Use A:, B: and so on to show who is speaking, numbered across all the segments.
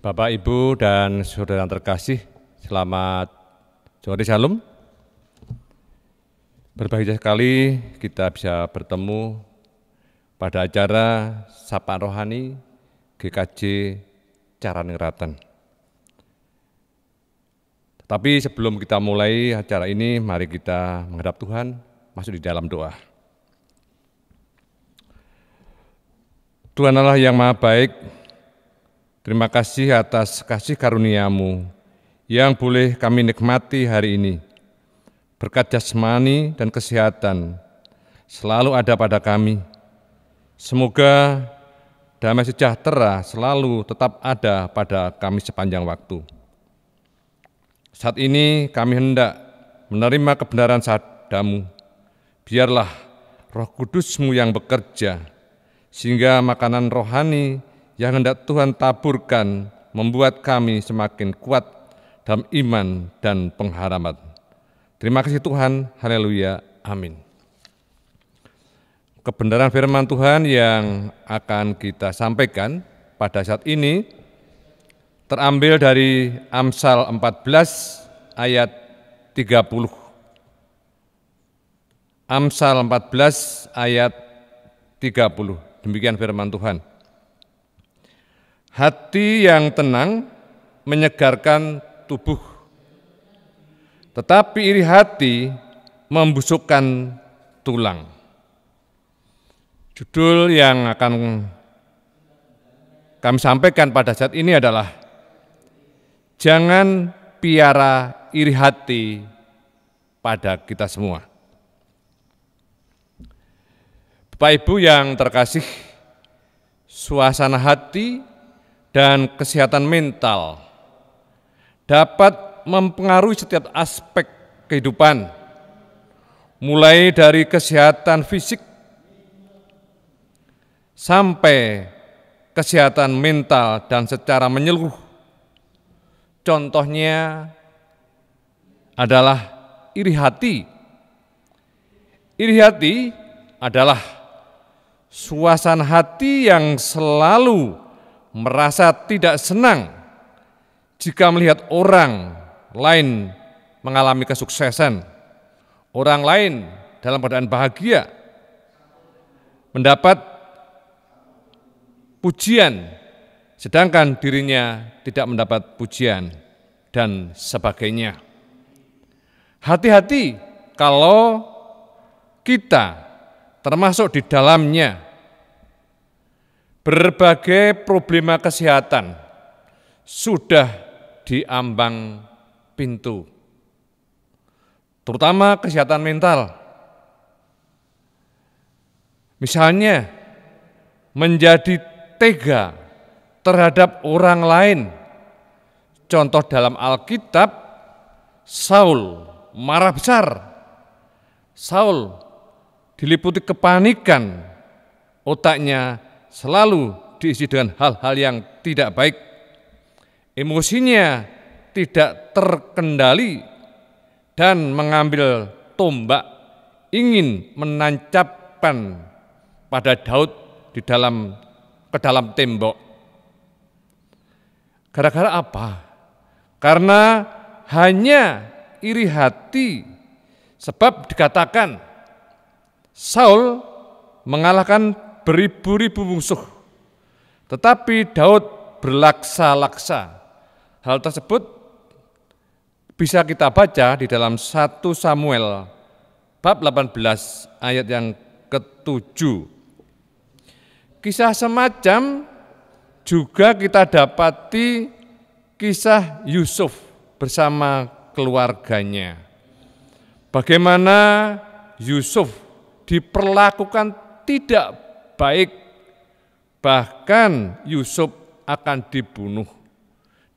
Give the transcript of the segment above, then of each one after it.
A: Bapak, Ibu, dan saudara yang terkasih, selamat sore Salam. Berbahagia sekali kita bisa bertemu pada acara Sapa Rohani GKJ Caraningrattan. Tetapi sebelum kita mulai acara ini, mari kita menghadap Tuhan, masuk di dalam doa. Tuhan Allah yang Maha Baik, Terima kasih atas kasih karuniamu yang boleh kami nikmati hari ini. Berkat jasmani dan kesehatan selalu ada pada kami. Semoga damai sejahtera selalu tetap ada pada kami sepanjang waktu. Saat ini kami hendak menerima kebenaran sadamu, Biarlah roh kudusmu yang bekerja, sehingga makanan rohani yang hendak Tuhan taburkan membuat kami semakin kuat dalam iman dan pengharapan. Terima kasih Tuhan, haleluya, amin. Kebenaran firman Tuhan yang akan kita sampaikan pada saat ini terambil dari Amsal 14 ayat 30. Amsal 14 ayat 30. Demikian firman Tuhan. Hati yang tenang menyegarkan tubuh, tetapi iri hati membusukkan tulang. Judul yang akan kami sampaikan pada saat ini adalah Jangan piara iri hati pada kita semua. Bapak Ibu yang terkasih, suasana hati dan kesehatan mental dapat mempengaruhi setiap aspek kehidupan, mulai dari kesehatan fisik sampai kesehatan mental dan secara menyeluruh. Contohnya adalah iri hati. Iri hati adalah suasana hati yang selalu merasa tidak senang jika melihat orang lain mengalami kesuksesan, orang lain dalam keadaan bahagia, mendapat pujian, sedangkan dirinya tidak mendapat pujian, dan sebagainya. Hati-hati kalau kita termasuk di dalamnya berbagai problema kesehatan sudah diambang pintu, terutama kesehatan mental. Misalnya, menjadi tega terhadap orang lain. Contoh dalam Alkitab, Saul marah besar. Saul diliputi kepanikan, otaknya selalu diisi dengan hal-hal yang tidak baik. Emosinya tidak terkendali dan mengambil tombak ingin menancapkan pada Daud di dalam ke dalam tembok. Gara-gara apa? Karena hanya iri hati sebab dikatakan Saul mengalahkan beribu-ribu musuh. Tetapi Daud berlaksa-laksa. Hal tersebut bisa kita baca di dalam 1 Samuel bab 18 ayat yang ke-7. Kisah semacam juga kita dapati kisah Yusuf bersama keluarganya. Bagaimana Yusuf diperlakukan tidak baik, bahkan Yusuf akan dibunuh,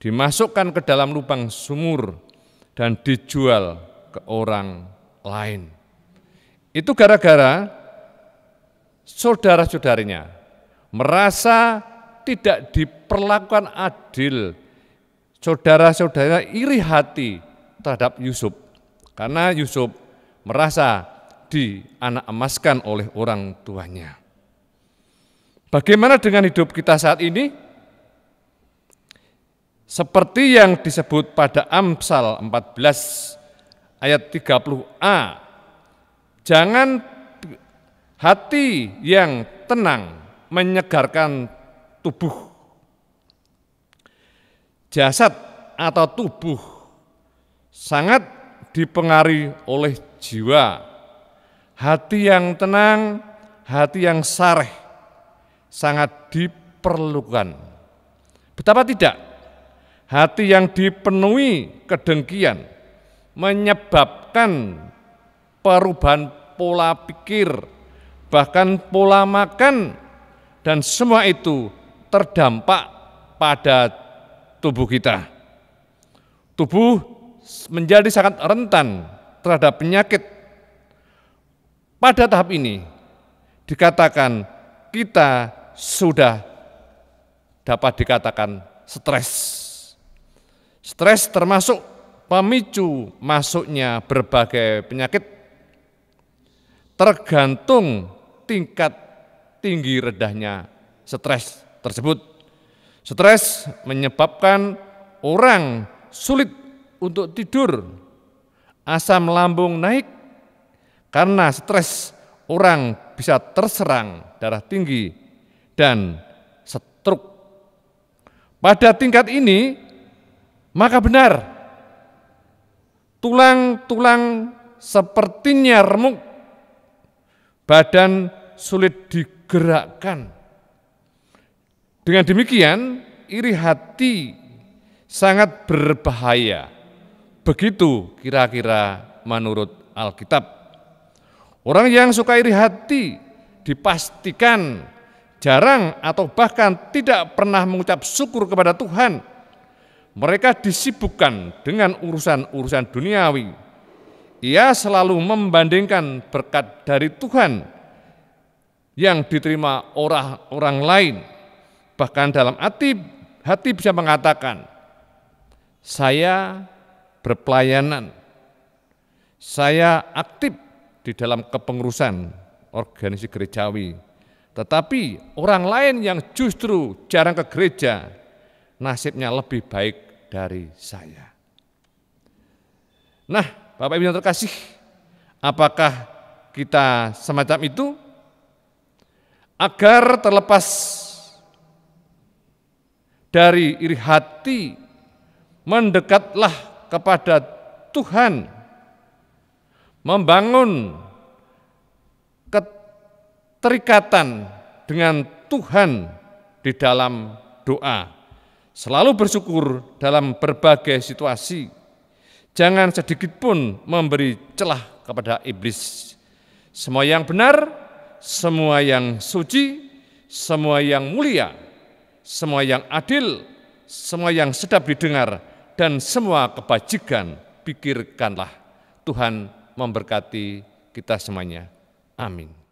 A: dimasukkan ke dalam lubang sumur, dan dijual ke orang lain. Itu gara-gara saudara-saudarinya merasa tidak diperlakukan adil. Saudara-saudara iri hati terhadap Yusuf. Karena Yusuf merasa dianak emaskan oleh orang tuanya. Bagaimana dengan hidup kita saat ini? Seperti yang disebut pada Amsal 14 ayat 30a, jangan hati yang tenang menyegarkan tubuh. Jasad atau tubuh sangat dipengaruhi oleh jiwa. Hati yang tenang, hati yang sareh sangat diperlukan. Betapa tidak, hati yang dipenuhi kedengkian menyebabkan perubahan pola pikir, bahkan pola makan, dan semua itu terdampak pada tubuh kita. Tubuh menjadi sangat rentan terhadap penyakit. Pada tahap ini dikatakan kita sudah dapat dikatakan stres. Stres termasuk pemicu masuknya berbagai penyakit tergantung tingkat tinggi redahnya stres tersebut. Stres menyebabkan orang sulit untuk tidur, asam lambung naik, karena stres orang bisa terserang darah tinggi dan setruk. Pada tingkat ini, maka benar, tulang-tulang sepertinya remuk, badan sulit digerakkan. Dengan demikian, iri hati sangat berbahaya. Begitu kira-kira menurut Alkitab. Orang yang suka iri hati dipastikan jarang atau bahkan tidak pernah mengucap syukur kepada Tuhan. Mereka disibukkan dengan urusan-urusan duniawi. Ia selalu membandingkan berkat dari Tuhan yang diterima orang-orang lain. Bahkan dalam hati, hati bisa mengatakan, saya berpelayanan, saya aktif di dalam kepengurusan organisasi gerejawi tetapi orang lain yang justru jarang ke gereja, nasibnya lebih baik dari saya. Nah, Bapak Ibu yang terkasih, apakah kita semacam itu? Agar terlepas dari iri hati, mendekatlah kepada Tuhan, membangun ke terikatan dengan Tuhan di dalam doa. Selalu bersyukur dalam berbagai situasi. Jangan sedikit pun memberi celah kepada iblis. Semua yang benar, semua yang suci, semua yang mulia, semua yang adil, semua yang sedap didengar, dan semua kebajikan pikirkanlah. Tuhan memberkati kita semuanya. Amin.